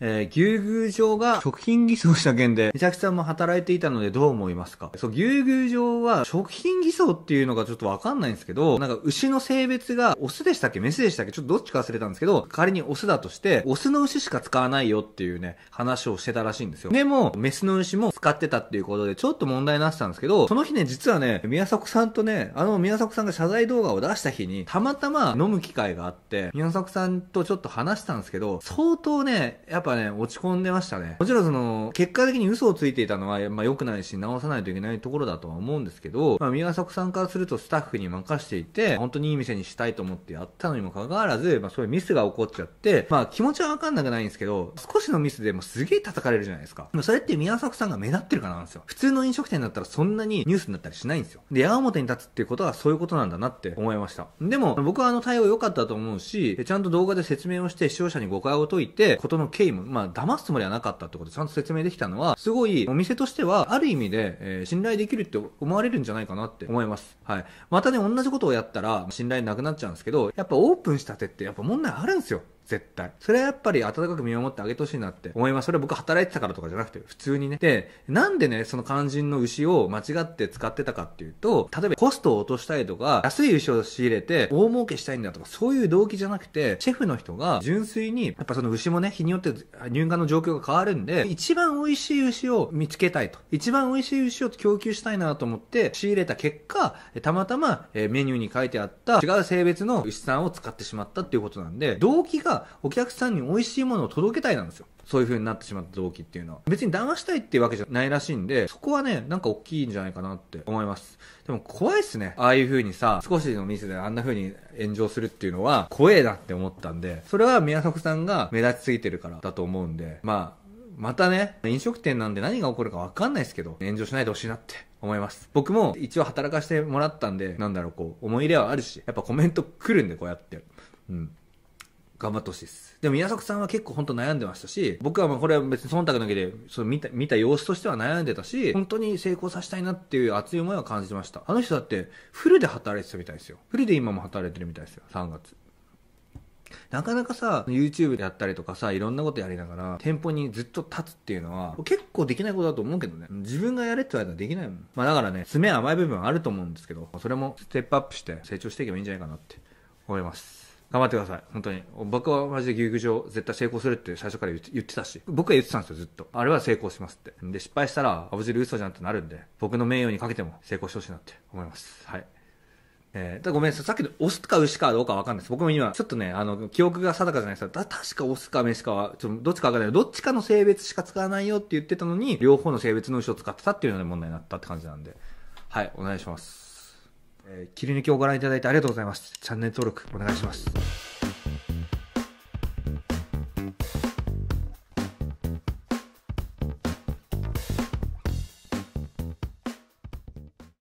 えー、牛場城が食品偽装した件で、めちゃくちゃも働いていたのでどう思いますかそう、牛牛場城は食品偽装っていうのがちょっとわかんないんですけど、なんか牛の性別がオスでしたっけメスでしたっけちょっとどっちか忘れたんですけど、仮にオスだとして、オスの牛しか使わないよっていうね、話をしてたらしいんですよ。でも、メスの牛も使ってたっていうことで、ちょっと問題になってたんですけど、その日ね、実はね、宮迫さんとね、あの宮迫さんが謝罪動画を出した日に、たまたま飲む機会があって、宮迫さんとちょっと話したんですけど、相当ね、やっぱぱね、落ち込んでましたね。もちろんその、結果的に嘘をついていたのは、まあ良くないし、直さないといけないところだとは思うんですけど、まあ宮迫さんからするとスタッフに任していて、本当にいい店にしたいと思ってやったのにもかかわらず、まあそういうミスが起こっちゃって、まあ気持ちはわかんなくないんですけど、少しのミスでもすげえ叩かれるじゃないですか。まあそれって宮迫さんが目立ってるからなんですよ。普通の飲食店だったらそんなにニュースになったりしないんですよ。で、矢表に立つっていうことはそういうことなんだなって思いました。でも、僕はあの対応良かったと思うし、ちゃんと動画で説明をして視聴者に誤解を解いて、ことの経緯もも、まあ、騙すつもりはなかったってことちゃんと説明できたのは、すごい、お店としては、ある意味で、えー、信頼できるって思われるんじゃないかなって思います。はい。またね、同じことをやったら、信頼なくなっちゃうんですけど、やっぱオープンしたてって、やっぱ問題あるんですよ。絶対。それはやっぱり温かく見守ってあげてほしいなって思います。それ僕働いてたからとかじゃなくて、普通にね。で、なんでね、その肝心の牛を間違って使ってたかっていうと、例えばコストを落としたいとか、安い牛を仕入れて大儲けしたいんだとか、そういう動機じゃなくて、シェフの人が純粋に、やっぱその牛もね、日によって乳がんの状況が変わるんで、一番美味しい牛を見つけたいと。一番美味しい牛を供給したいなと思って仕入れた結果、たまたまメニューに書いてあった違う性別の牛さんを使ってしまったっていうことなんで、動機がお客さんに美味しいものを届けたいなんですよ。そういう風になってしまった動機っていうのは。別に騙したいっていうわけじゃないらしいんで、そこはね、なんか大きいんじゃないかなって思います。でも怖いっすね。ああいう風にさ、少しのミスであんな風に炎上するっていうのは、怖えなって思ったんで、それは宮迫さんが目立ちすぎてるからだと思うんで、まあ、またね、飲食店なんで何が起こるかわかんないですけど、炎上しないでほしいなって思います。僕も一応働かしてもらったんで、なんだろう、こう、思い入れはあるし、やっぱコメント来るんで、こうやって。うん。頑張ってほしいです。でも宮迫さんは結構本当悩んでましたし、僕はまあこれは別に忖度だけで、その見た、見た様子としては悩んでたし、本当に成功させたいなっていう熱い思いは感じました。あの人だってフルで働いてたみたいですよ。フルで今も働いてるみたいですよ。3月。なかなかさ、YouTube でやったりとかさ、いろんなことやりながら、店舗にずっと立つっていうのは、結構できないことだと思うけどね。自分がやれって言われたらできないもん。まあだからね、爪甘い部分あると思うんですけど、それもステップアップして成長していけばいいんじゃないかなって思います。頑張ってください。本当に。僕はマジで牛肉場絶対成功するって最初から言ってたし、僕は言ってたんですよ、ずっと。あれは成功しますって。で、失敗したら、青汁嘘じゃんってなるんで、僕の名誉にかけても成功してほしいなって思います。はい。えー、だごめんなさい。さっきのオスか牛かどうかわかんないです。僕も今、ちょっとね、あの、記憶が定かじゃないですか。確かオスかメスかは、ちょどっちかわかんない。どっちかの性別しか使わないよって言ってたのに、両方の性別の牛を使ってたっていうので問題になったって感じなんで。はい、お願いします。え切り抜きをご覧いただいてありがとうございます。チャンネル登録お願いします。